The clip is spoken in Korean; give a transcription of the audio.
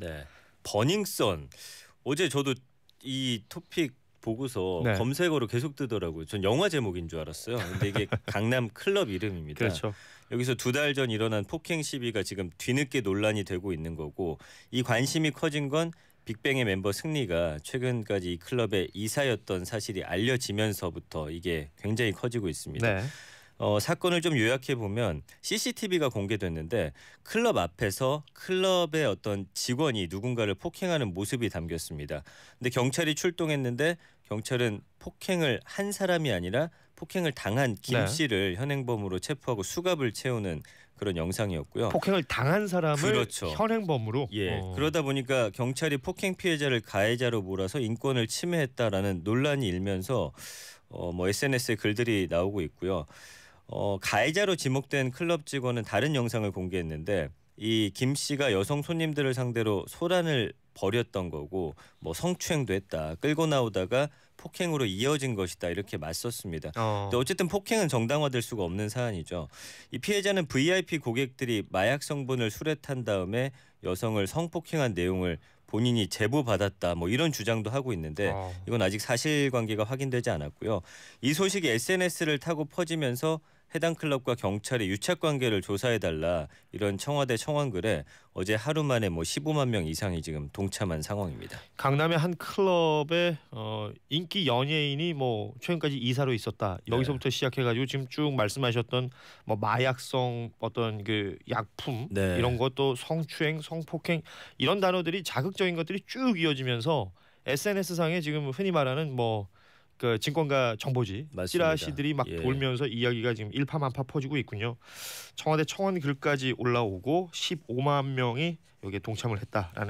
네. 버닝썬 어제 저도 이 토픽 보고서 네. 검색어로 계속 뜨더라고요. 전 영화 제목인 줄 알았어요. 근데 이게 강남 클럽 이름입니다. 그렇죠. 여기서 두 달 전 일어난 폭행 시비가 지금 뒤늦게 논란이 되고 있는 거고 이 관심이 커진 건 빅뱅의 멤버 승리가 최근까지 이 클럽의 이사였던 사실이 알려지면서부터 이게 굉장히 커지고 있습니다. 네. 어, 사건을 좀 요약해 보면 CCTV가 공개됐는데 클럽 앞에서 클럽의 어떤 직원이 누군가를 폭행하는 모습이 담겼습니다. 근데 경찰이 출동했는데 경찰은 폭행을 한 사람이 아니라 폭행을 당한 김 네. 씨를 현행범으로 체포하고 수갑을 채우는 그런 영상이었고요. 폭행을 당한 사람을 그렇죠. 현행범으로. 예. 어. 그러다 보니까 경찰이 폭행 피해자를 가해자로 몰아서 인권을 침해했다라는 논란이 일면서 어, 뭐 SNS에 글들이 나오고 있고요. 어, 가해자로 지목된 클럽 직원은 다른 영상을 공개했는데 이 김 씨가 여성 손님들을 상대로 소란을 벌였던 거고 뭐 성추행도 했다 끌고 나오다가 폭행으로 이어진 것이다 이렇게 맞섰습니다. 어. 근데 어쨌든 폭행은 정당화될 수가 없는 사안이죠. 이 피해자는 VIP 고객들이 마약 성분을 수레탄 다음에 여성을 성폭행한 내용을 본인이 제보받았다 뭐 이런 주장도 하고 있는데 어. 이건 아직 사실관계가 확인되지 않았고요. 이 소식이 SNS를 타고 퍼지면서 해당 클럽과 경찰의 유착 관계를 조사해달라 이런 청와대 청원글에 어제 하루 만에 뭐 15만 명 이상이 지금 동참한 상황입니다. 강남의 한 클럽에 어, 인기 연예인이 뭐 최근까지 이사로 있었다. 네. 여기서부터 네. 시작해가지고 지금 쭉 말씀하셨던 뭐 마약성 어떤 그 약품 네. 이런 것도 성추행, 성폭행 이런 단어들이 자극적인 것들이 쭉 이어지면서 SNS상에 지금 흔히 말하는 뭐그 증권가 정보지 맞습니다. 찌라시들이 막 예. 돌면서 이야기가 지금 일파만파 퍼지고 있군요. 청와대 청원글까지 올라오고 15만 명이 여기에 동참을 했다라는